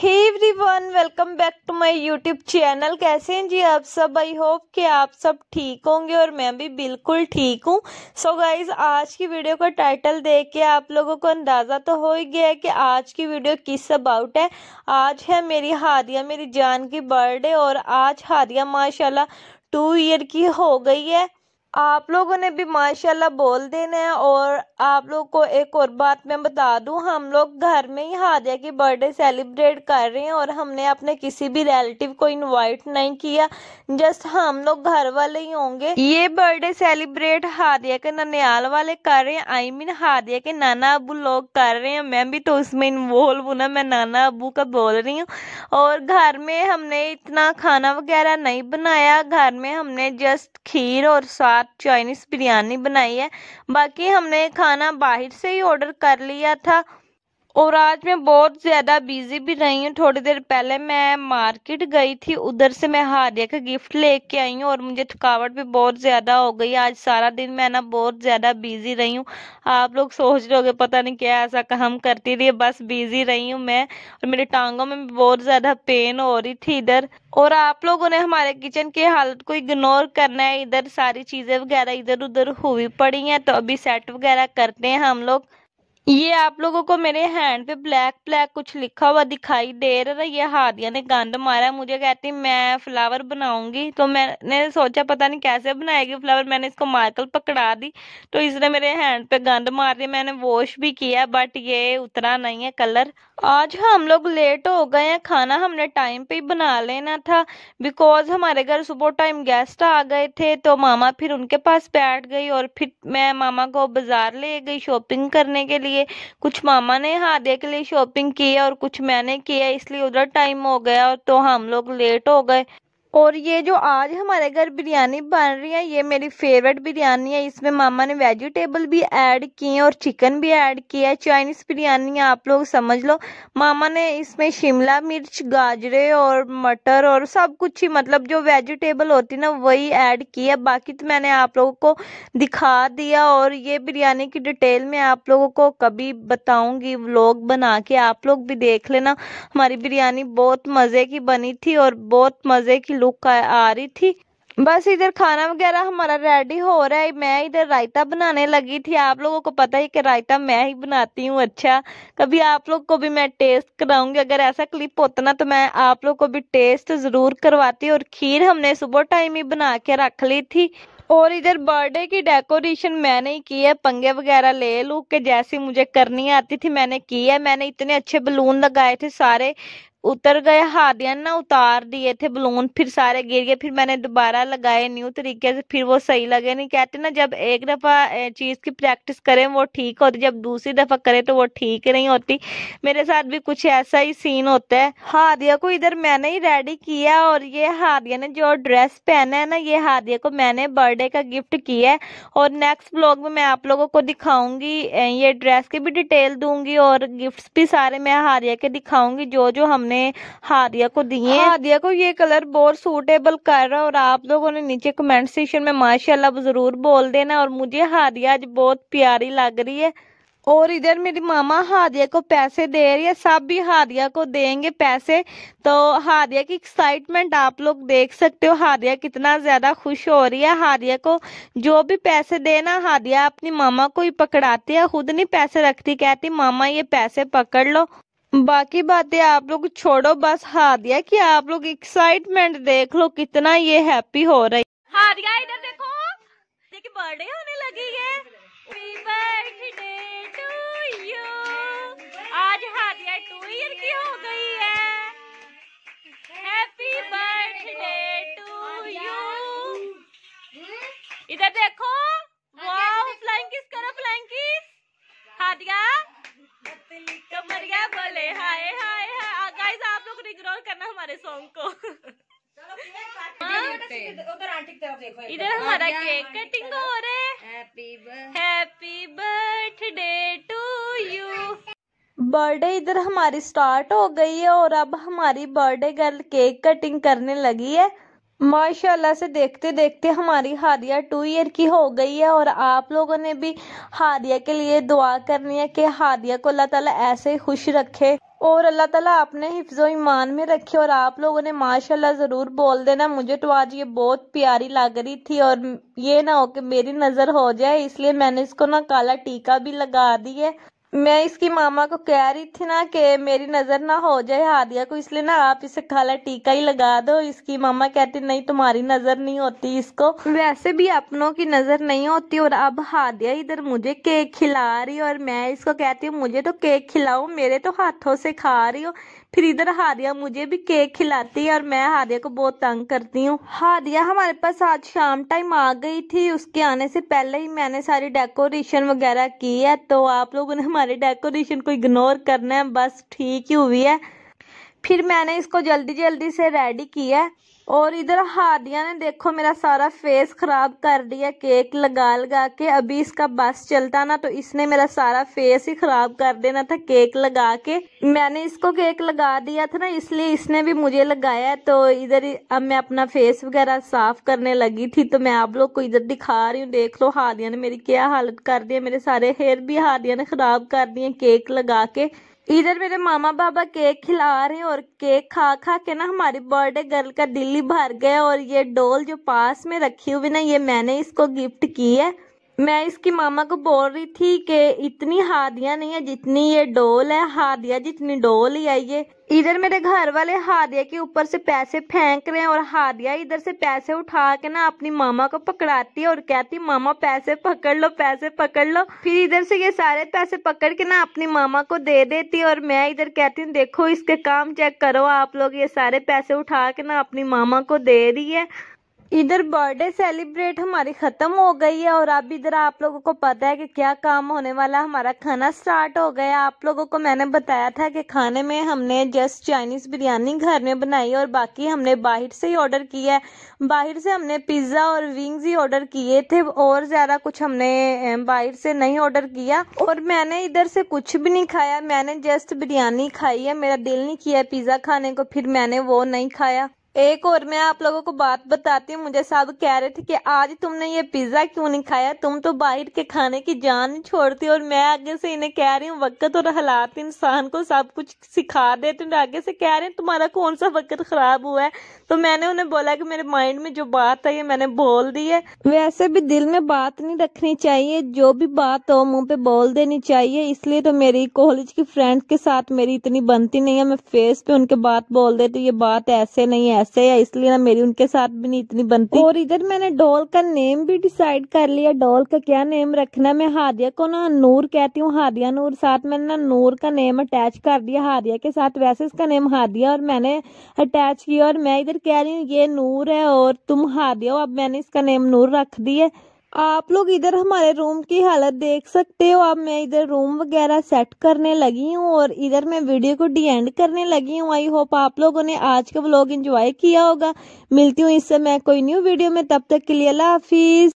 hey everyone welcome back to my YouTube channel कैसे हैं जी आप सब आई होप कि आप सब ठीक होंगे और मैं भी बिल्कुल ठीक हूँ सो गाइज आज की वीडियो का टाइटल देख के आप लोगों को अंदाज़ा तो हो ही गया है कि आज की वीडियो किस अबाउट है आज है मेरी हादिया मेरी जान की बर्थडे और आज हादिया माशाल्लाह टू ईयर की हो गई है आप लोगों ने भी माशाल्लाह बोल देना है और आप लोग को एक और बात मैं बता दूं हम लोग घर में ही हादिया की बर्थडे सेलिब्रेट कर रहे हैं और हमने अपने किसी भी रिलेटिव को इनवाइट नहीं किया जस्ट हम लोग घर वाले ही होंगे ये बर्थडे सेलिब्रेट हादिया के ननियाल वाले कर रहे हैं I I mean mean, Hadiya के नाना अबू लोग कर रहे हैं मैं भी तो उसमें इन्वॉल्व हूँ ना मैं नाना अबू का बोल रही हूँ और घर में हमने इतना खाना वगैरह नहीं बनाया घर में हमने जस्ट खीर और साथ चाइनीज़ बिरयानी बनाई है बाकी हमने खाना बाहर से ही ऑर्डर कर लिया था और आज मैं बहुत ज़्यादा बिजी भी रही हूँ थोड़ी देर पहले मैं मार्केट गई थी उधर से मैं हारिया का गिफ्ट लेके आई हूँ और मुझे थकावट भी बहुत ज़्यादा हो गई आज सारा दिन मैं ना बहुत ज़्यादा बिजी रही हूँ आप लोग सोच रहे पता नहीं क्या ऐसा काम करती रही बस बिजी रही हूँ मैं और मेरी टांगों में बहुत ज़्यादा पेन हो रही थी इधर और आप लोगों ने हमारे किचन की हालत को इग्नोर करना है इधर सारी चीज़ें वगैरह इधर उधर हुई पड़ी हैं तो अभी सेट वगैरह करते हैं हम लोग ये आप लोगों को मेरे हैंड पे ब्लैक ब्लैक कुछ लिखा हुआ दिखाई दे रहा है ये हादिया ने गंद मारा मुझे कहती मैं फ्लावर बनाऊंगी तो मैंने सोचा पता नहीं कैसे बनाएगी फ्लावर मैंने इसको मार्कल पकड़ा दी तो इसने मेरे हैंड पे गंद मार दी मैंने वॉश भी किया बट ये उतरा नहीं है कलर आज हम लोग लेट हो गए हैं खाना हमने टाइम पे ही बना लेना था बिकॉज हमारे घर सुबह टाइम गेस्ट आ गए थे तो मामा फिर उनके पास बैठ गई और फिर मैं मामा को बाजार ले गई शॉपिंग करने के लिए लिए कुछ मामा ने हादे के लिए शॉपिंग की है और कुछ मैंने किया इसलिए उधर टाइम हो गया और तो हम लोग लेट हो गए और ये जो आज हमारे घर बिरयानी बन रही है ये मेरी फेवरेट बिरयानी है इसमें मामा ने वेजिटेबल भी ऐड किए और चिकन भी ऐड किया है चाइनीज़ बिरयानी आप लोग समझ लो मामा ने इसमें शिमला मिर्च गाजरे और मटर और सब कुछ ही मतलब जो वेजिटेबल होती ना वही ऐड किया बाकी तो मैंने आप लोगों को दिखा दिया और ये बिरयानी की डिटेल में आप लोगों को कभी बताऊंगी व्लॉग बना के आप लोग भी देख लेना हमारी बिरयानी बहुत मज़े की बनी थी और बहुत मज़े की लुक आ रही थी बस इधर खाना वगैरह हमारा रेडी हो रहा है मैं इधर रायता बनाने लगी थी आप लोगों को पता ही कि रायता मैं ही बनाती हूँ अच्छा कभी आप लोग को भी मैं टेस्ट कराऊंगी अगर ऐसा क्लिप होता ना तो मैं आप लोग को भी टेस्ट जरूर करवाती और खीर हमने सुबह टाइम ही बना के रख ली थी और इधर बर्थडे की डेकोरेशन मैंने ही की है पंगे वगैरह ले लू के जैसी मुझे करनी आती थी मैंने की है मैंने इतने अच्छे बलून लगाए थे सारे उतर गए हादियन ना उतार दिए थे बलून फिर सारे गिर गए फिर मैंने दोबारा लगाए न्यू तरीके से फिर वो सही लगे नहीं कहते ना जब एक दफ़ा चीज़ की प्रैक्टिस करें वो ठीक होती जब दूसरी दफ़ा करें तो वो ठीक नहीं होती मेरे साथ भी कुछ ऐसा ही सीन होता है हादिया को इधर मैंने ही रेडी किया और ये हादिया ने जो ड्रेस पहना है ना ये हादिया को मैंने बर्थडे का गिफ्ट किया है और नेक्स्ट ब्लॉग में मैं आप लोगों को दिखाऊंगी ये ड्रेस की भी डिटेल दूंगी और गिफ्ट भी सारे मैं हादिया के दिखाऊंगी जो जो हमने ने हादिया को दिए हैं हादिया को ये कलर बहुत सूटेबल कर रहा है और आप लोगों ने नीचे कमेंट सेक्शन में माशाल्लाह जरूर बोल देना और मुझे हादिया आज बहुत प्यारी लग रही है और इधर मेरी मामा हादिया को पैसे दे रही है सब भी हादिया को देंगे पैसे तो हादिया की एक्साइटमेंट आप लोग देख सकते हो हादिया कितना ज़्यादा खुश हो रही है हादिया को जो भी पैसे देना हादिया अपनी मामा को ही पकड़ाती है खुद नहीं पैसे रखती कहती मामा ये पैसे पकड़ लो बाकी बातें आप लोग छोड़ो बस हादिया कि आप लोग एक्साइटमेंट देख लो कितना ये हैप्पी हो रही हादिया इधर देखो देखिए बर्थडे होने लगी है आज हादिया टू ईयर की हो गई है हैप्पी बर्थडे टू यू इधर देखो वाओ फ्लाइंग किस करो फ्लाइंग किस हादिया मर गया बोले हाय हाय हाय गाइस आप लोग इग्नोर करना हमारे सॉन्ग को हाँ, इधर हमारा केक कटिंग हो रहा है happy birthday to you birthday इधर हमारी स्टार्ट हो गई है और अब हमारी बर्थडे गर्ल केक कटिंग करने लगी है माशाल्लाह से देखते देखते हमारी हादिया टू ईयर की हो गई है और आप लोगों ने भी हादिया के लिए दुआ करनी है कि हादिया को अल्लाह ताला ऐसे ही खुश रखे और अल्लाह ताला अपने हिफ्जो ईमान में रखे और आप लोगों ने माशाल्लाह ज़रूर बोल देना मुझे तो आज ये बहुत प्यारी लग रही थी और ये ना हो कि मेरी नज़र हो जाए इसलिए मैंने इसको ना काला टीका भी लगा दी है मैं इसकी मामा को कह रही थी ना कि मेरी नजर ना हो जाए हादिया को इसलिए ना आप इसे खाला टीका ही लगा दो इसकी मामा कहती नहीं तुम्हारी नजर नहीं होती इसको वैसे भी अपनों की नजर नहीं होती और अब हादिया इधर मुझे केक खिला रही और मैं इसको कहती हूँ मुझे तो केक खिलाओ मेरे तो हाथों से खा रही हो फिर इधर हादिया मुझे भी केक खिलाती है और मैं हादिया को बहुत तंग करती हूँ हादिया हमारे पास आज शाम टाइम आ गई थी उसके आने से पहले ही मैंने सारी डेकोरेशन वगैरह की है तो आप लोगों ने हमारे डेकोरेशन को इग्नोर करना है बस ठीक ही हुई है फिर मैंने इसको जल्दी जल्दी से रेडी किया और इधर हादिया ने देखो मेरा सारा फेस खराब कर दिया केक लगा लगा के अभी इसका बस चलता ना तो इसने मेरा सारा फेस ही खराब कर देना था केक लगा के मैंने इसको केक लगा दिया था ना इसलिए इसने भी मुझे लगाया तो इधर अब मैं अपना फेस वगैरह साफ करने लगी थी तो मैं आप लोग को इधर दिखा रही हूँ देख लो हादिया ने मेरी क्या हालत कर दी मेरे सारे हेयर भी हादिया ने खराब कर दिए केक लगा के इधर मेरे मामा बाबा केक खिला रहे और केक खा खा के ना हमारी बर्थडे गर्ल का दिल ही भर गया और ये डोल जो पास में रखी हुई ना ये मैंने इसको गिफ्ट की है मैं इसकी मामा को बोल रही थी कि इतनी हादिया नहीं है जितनी ये डोल है हादिया जितनी डोल ही है ये इधर मेरे घर वाले हादिया के ऊपर से पैसे फेंक रहे हैं और हादिया इधर से पैसे उठा के ना अपनी मामा को पकड़ाती है और कहती मामा पैसे पकड़ लो पैसे पकड़ लो फिर इधर से ये सारे पैसे पकड़ के ना अपनी मामा को दे देती है और मैं इधर कहती हूँ देखो इसके काम चेक करो आप लोग ये सारे पैसे उठा के ना अपनी मामा को दे रही है इधर बर्थडे सेलिब्रेट हमारी ख़त्म हो गई है और अब इधर आप लोगों को पता है कि क्या काम होने वाला हमारा खाना स्टार्ट हो गया आप लोगों को मैंने बताया था कि खाने में हमने जस्ट चाइनीज़ बिरयानी घर में बनाई और बाकी हमने बाहर से ही ऑर्डर किया है बाहर से हमने पिज़्ज़ा और विंग्स ही ऑर्डर किए थे और ज़्यादा कुछ हमने बाहर से नहीं ऑर्डर किया और मैंने इधर से कुछ भी नहीं खाया मैंने जस्ट बिरयानी खाई है मेरा दिल नहीं किया पिज़्ज़ा खाने को फिर मैंने वो नहीं खाया एक और मैं आप लोगों को बात बताती हूँ मुझे सब कह रहे थे कि आज तुमने ये पिज्जा क्यों नहीं खाया तुम तो बाहर के खाने की जान छोड़ती और मैं आगे से इन्हें कह रही हूँ वक्त और हालात इंसान को सब कुछ सिखा देते हैं आगे से कह रहे हैं तुम्हारा कौन सा वक्त खराब हुआ है तो मैंने उन्हें बोला की मेरे माइंड में जो बात है ये मैंने बोल दी है वैसे भी दिल में बात नहीं रखनी चाहिए जो भी बात हो मुँह पे बोल देनी चाहिए इसलिए तो मेरी कॉलेज की फ्रेंड के साथ मेरी इतनी बनती नहीं है मैं फेस पे उनके बात बोल देती ये बात ऐसे नहीं है ऐसे है इसलिए ना मेरी उनके साथ भी नहीं इतनी बनती और इधर मैंने डॉल का नेम भी डिसाइड कर लिया डॉल का क्या नेम रखना मैं हादिया को ना नूर कहती हूँ हादिया नूर साथ मैंने ना नूर का नेम अटैच कर दिया हादिया के साथ वैसे इसका नेम हादिया और मैंने अटैच किया और मैं इधर कह रही हूँ ये नूर है और तुम हादिया हो अब मैंने इसका नेम नूर रख दिया आप लोग इधर हमारे रूम की हालत देख सकते हो अब मैं इधर रूम वगैरह सेट करने लगी हूँ और इधर मैं वीडियो को डी एंड करने लगी हूँ आई होप आप लोगों ने आज का ब्लॉग एंजॉय किया होगा मिलती हूँ इससे मैं कोई न्यू वीडियो में तब तक के लिए अल्लाह हाफिज